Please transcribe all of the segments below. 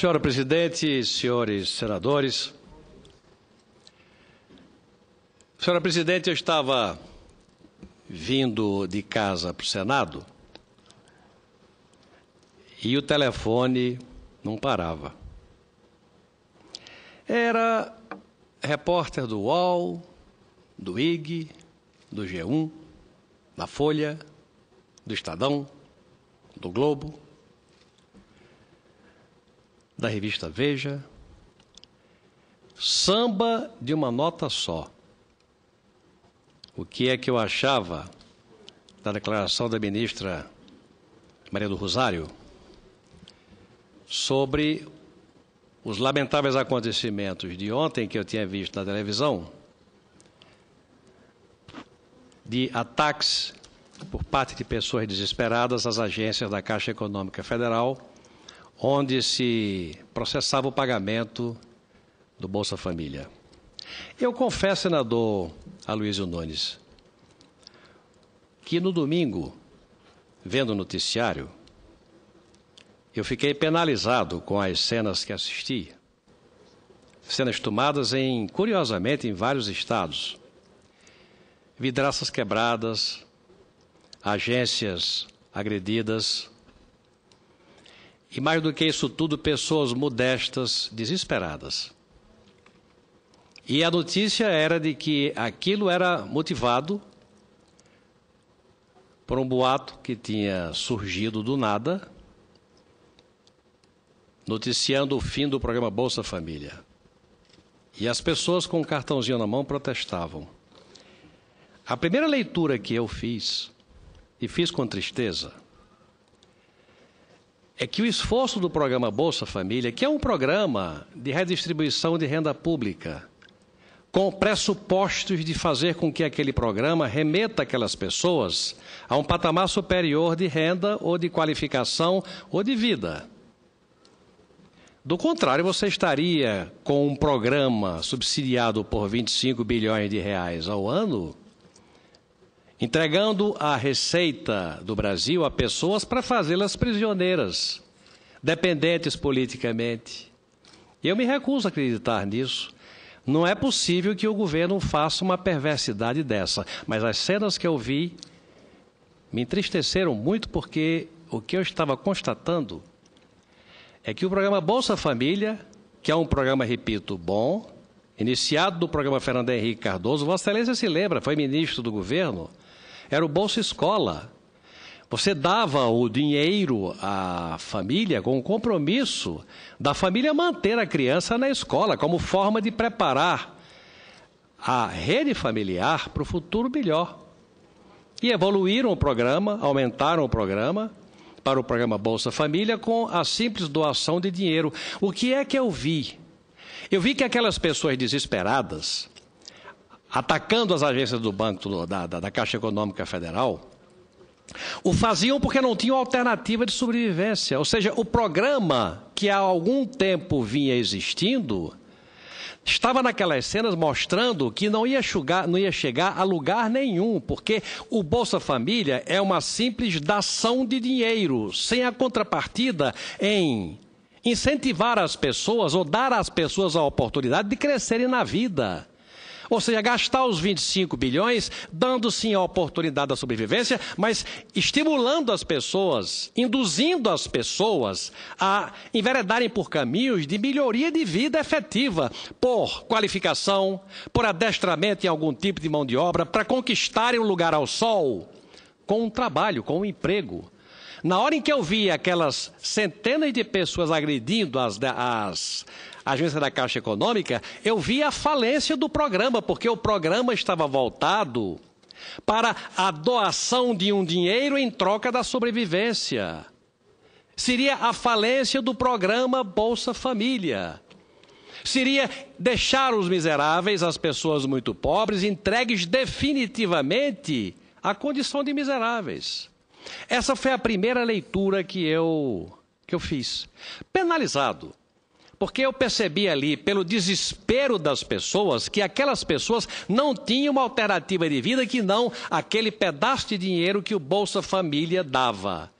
Senhora Presidente, senhores senadores, Senhora Presidente, eu estava vindo de casa para o Senado e o telefone não parava. Era repórter do UOL, do IG, do G1, da Folha, do Estadão, do Globo da revista Veja. Samba de uma nota só. O que é que eu achava da declaração da ministra Maria do Rosário sobre os lamentáveis acontecimentos de ontem que eu tinha visto na televisão de ataques por parte de pessoas desesperadas às agências da Caixa Econômica Federal onde se processava o pagamento do Bolsa Família. Eu confesso, senador Aloysio Nunes, que no domingo, vendo o noticiário, eu fiquei penalizado com as cenas que assisti. Cenas tomadas em, curiosamente, em vários estados. Vidraças quebradas, agências agredidas, e mais do que isso tudo, pessoas modestas, desesperadas. E a notícia era de que aquilo era motivado por um boato que tinha surgido do nada, noticiando o fim do programa Bolsa Família. E as pessoas com o um cartãozinho na mão protestavam. A primeira leitura que eu fiz, e fiz com tristeza, é que o esforço do programa Bolsa Família, que é um programa de redistribuição de renda pública, com pressupostos de fazer com que aquele programa remeta aquelas pessoas a um patamar superior de renda ou de qualificação ou de vida. Do contrário, você estaria com um programa subsidiado por 25 bilhões de reais ao ano entregando a receita do Brasil a pessoas para fazê-las prisioneiras, dependentes politicamente. Eu me recuso a acreditar nisso. Não é possível que o governo faça uma perversidade dessa. Mas as cenas que eu vi me entristeceram muito porque o que eu estava constatando é que o programa Bolsa Família, que é um programa, repito, bom, iniciado do programa Fernando Henrique Cardoso, Vossa Excelência se lembra, foi ministro do governo, era o Bolsa Escola. Você dava o dinheiro à família com o compromisso da família manter a criança na escola, como forma de preparar a rede familiar para o futuro melhor. E evoluíram o programa, aumentaram o programa para o programa Bolsa Família com a simples doação de dinheiro. O que é que eu vi? Eu vi que aquelas pessoas desesperadas atacando as agências do Banco da, da, da Caixa Econômica Federal, o faziam porque não tinham alternativa de sobrevivência. Ou seja, o programa que há algum tempo vinha existindo estava naquelas cenas mostrando que não ia, não ia chegar a lugar nenhum, porque o Bolsa Família é uma simples dação de dinheiro, sem a contrapartida em incentivar as pessoas ou dar às pessoas a oportunidade de crescerem na vida. Ou seja, gastar os 25 bilhões, dando sim a oportunidade da sobrevivência, mas estimulando as pessoas, induzindo as pessoas a enveredarem por caminhos de melhoria de vida efetiva, por qualificação, por adestramento em algum tipo de mão de obra, para conquistarem um lugar ao sol com um trabalho, com um emprego na hora em que eu vi aquelas centenas de pessoas agredindo as, as agências da Caixa Econômica, eu vi a falência do programa, porque o programa estava voltado para a doação de um dinheiro em troca da sobrevivência. Seria a falência do programa Bolsa Família. Seria deixar os miseráveis, as pessoas muito pobres, entregues definitivamente à condição de miseráveis. Essa foi a primeira leitura que eu que eu fiz. Penalizado, porque eu percebi ali pelo desespero das pessoas que aquelas pessoas não tinham uma alternativa de vida que não aquele pedaço de dinheiro que o Bolsa Família dava.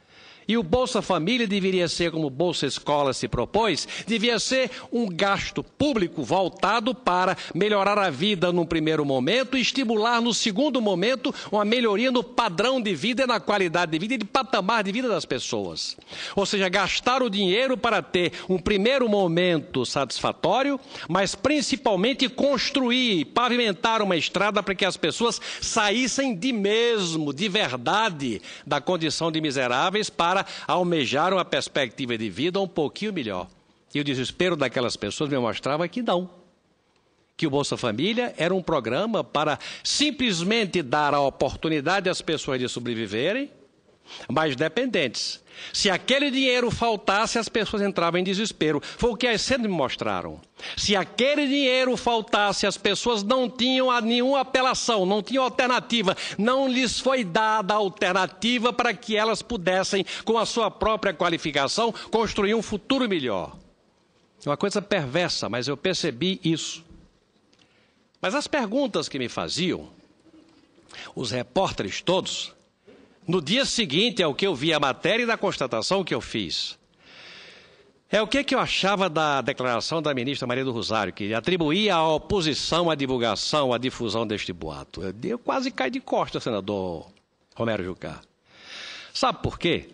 E o Bolsa Família deveria ser, como o Bolsa Escola se propôs, devia ser um gasto público voltado para melhorar a vida num primeiro momento e estimular no segundo momento uma melhoria no padrão de vida, e na qualidade de vida e de patamar de vida das pessoas. Ou seja, gastar o dinheiro para ter um primeiro momento satisfatório, mas principalmente construir, pavimentar uma estrada para que as pessoas saíssem de mesmo, de verdade, da condição de miseráveis para para almejar uma perspectiva de vida um pouquinho melhor. E o desespero daquelas pessoas me mostrava que não. Que o Bolsa Família era um programa para simplesmente dar a oportunidade às pessoas de sobreviverem mas dependentes. Se aquele dinheiro faltasse, as pessoas entravam em desespero. Foi o que as cenas me mostraram. Se aquele dinheiro faltasse, as pessoas não tinham nenhuma apelação, não tinham alternativa. Não lhes foi dada alternativa para que elas pudessem, com a sua própria qualificação, construir um futuro melhor. É uma coisa perversa, mas eu percebi isso. Mas as perguntas que me faziam, os repórteres todos, no dia seguinte ao que eu vi a matéria e da constatação que eu fiz. É o que, que eu achava da declaração da ministra Maria do Rosário, que atribuía à oposição a divulgação, a difusão deste boato. Eu, eu quase caí de costas, senador Romero Jucá. Sabe por quê?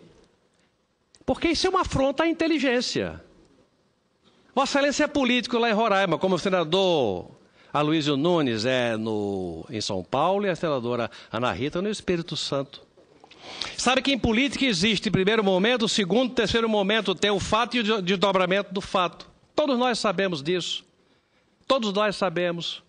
Porque isso é uma afronta à inteligência. Vossa Excelência é político lá em Roraima, como o senador Aloysio Nunes é no, em São Paulo e a senadora Ana Rita no Espírito Santo. Sabe que em política existe primeiro momento, segundo, terceiro momento, tem o fato e o desdobramento do fato. Todos nós sabemos disso. Todos nós sabemos.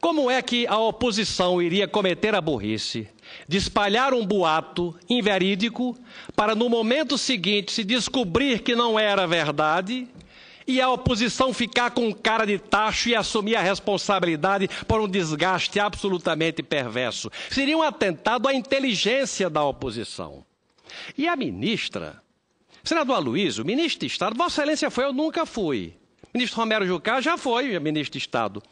Como é que a oposição iria cometer a burrice de espalhar um boato inverídico para no momento seguinte se descobrir que não era verdade e a oposição ficar com cara de tacho e assumir a responsabilidade por um desgaste absolutamente perverso. Seria um atentado à inteligência da oposição. E a ministra, senador Aloysio, ministro de Estado, Vossa Excelência foi, eu nunca fui. Ministro Romero Jucá já foi é ministro de Estado.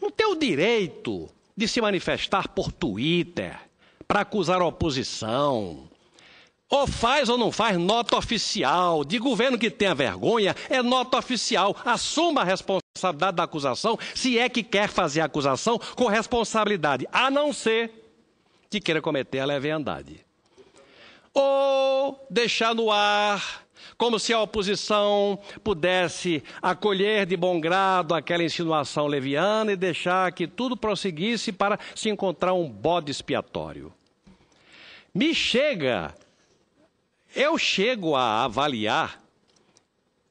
Não tem o direito de se manifestar por Twitter para acusar a oposição, ou faz ou não faz nota oficial. De governo que tenha vergonha, é nota oficial. Assuma a responsabilidade da acusação, se é que quer fazer a acusação com responsabilidade, a não ser que queira cometer a leviandade. Ou deixar no ar como se a oposição pudesse acolher de bom grado aquela insinuação leviana e deixar que tudo prosseguisse para se encontrar um bode expiatório. Me chega eu chego a avaliar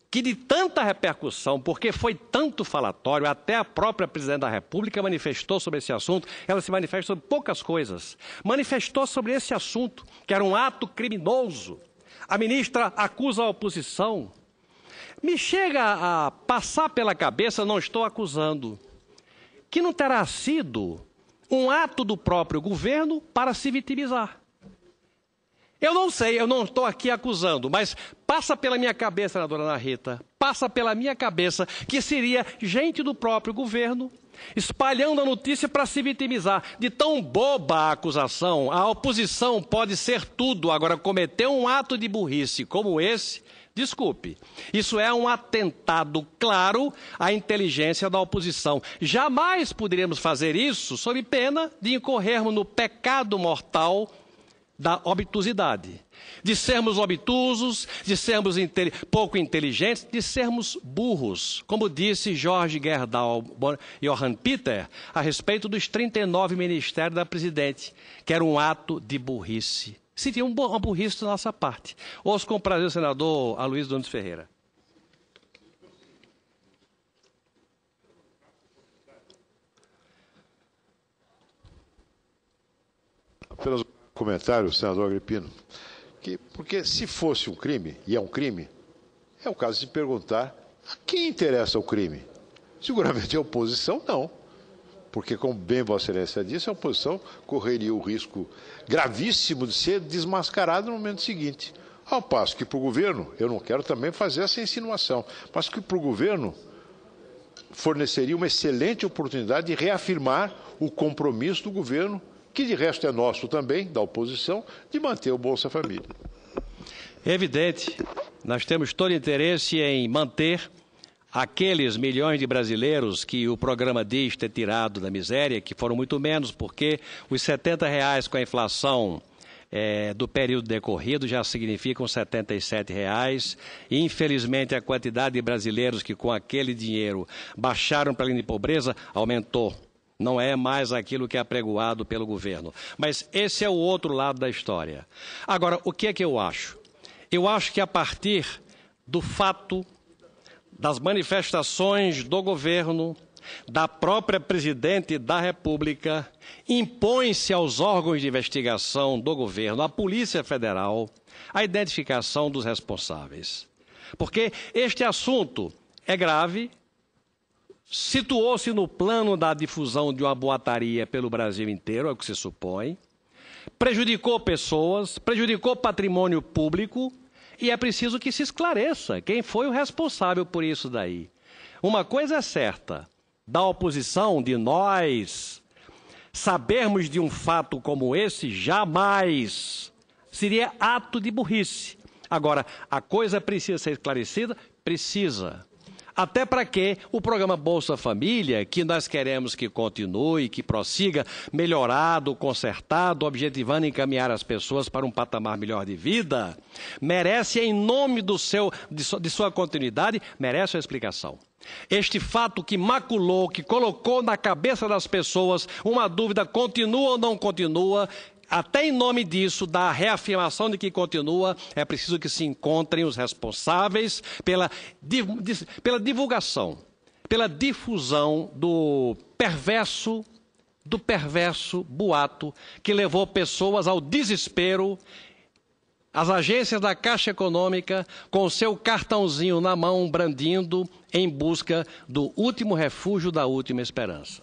que de tanta repercussão, porque foi tanto falatório, até a própria presidente da República manifestou sobre esse assunto, ela se manifesta sobre poucas coisas. Manifestou sobre esse assunto, que era um ato criminoso. A ministra acusa a oposição. Me chega a passar pela cabeça, não estou acusando, que não terá sido um ato do próprio governo para se vitimizar. Eu não sei, eu não estou aqui acusando, mas passa pela minha cabeça, na dona Rita, passa pela minha cabeça que seria gente do próprio governo espalhando a notícia para se vitimizar. De tão boba a acusação, a oposição pode ser tudo. Agora, cometer um ato de burrice como esse, desculpe, isso é um atentado claro à inteligência da oposição. Jamais poderíamos fazer isso sob pena de incorrermos no pecado mortal da obtusidade. De sermos obtusos, de sermos pouco inteligentes, de sermos burros. Como disse Jorge Gerdau Johann Peter a respeito dos 39 ministérios da presidente, que era um ato de burrice. Seria uma burrice da nossa parte. Ouço com prazer o senador Aloysio Donos Ferreira. Apenas comentário, senador Agripino, que, porque se fosse um crime, e é um crime, é o caso de perguntar a quem interessa o crime. Seguramente a oposição não, porque, como bem Vossa Excelência disse, a oposição correria o risco gravíssimo de ser desmascarada no momento seguinte. Ao passo que para o governo, eu não quero também fazer essa insinuação, mas que para o governo forneceria uma excelente oportunidade de reafirmar o compromisso do governo que de resto é nosso também, da oposição, de manter o Bolsa Família. É evidente, nós temos todo interesse em manter aqueles milhões de brasileiros que o programa diz ter tirado da miséria, que foram muito menos, porque os 70 reais com a inflação é, do período decorrido já significam 77 reais. Infelizmente, a quantidade de brasileiros que com aquele dinheiro baixaram para a linha de pobreza aumentou. Não é mais aquilo que é apregoado pelo governo. Mas esse é o outro lado da história. Agora, o que é que eu acho? Eu acho que a partir do fato das manifestações do governo, da própria presidente da República, impõe-se aos órgãos de investigação do governo, à Polícia Federal, a identificação dos responsáveis. Porque este assunto é grave, situou-se no plano da difusão de uma boataria pelo Brasil inteiro, é o que se supõe, prejudicou pessoas, prejudicou patrimônio público, e é preciso que se esclareça quem foi o responsável por isso daí. Uma coisa é certa, da oposição, de nós, sabermos de um fato como esse jamais seria ato de burrice. Agora, a coisa precisa ser esclarecida? Precisa. Até para que o programa Bolsa Família, que nós queremos que continue, que prossiga, melhorado, consertado, objetivando encaminhar as pessoas para um patamar melhor de vida, merece, em nome do seu, de, so, de sua continuidade, merece uma explicação. Este fato que maculou, que colocou na cabeça das pessoas uma dúvida: continua ou não continua, até em nome disso, da reafirmação de que continua, é preciso que se encontrem os responsáveis pela, pela divulgação, pela difusão do perverso, do perverso boato que levou pessoas ao desespero. As agências da Caixa Econômica, com seu cartãozinho na mão, brandindo em busca do último refúgio da última esperança.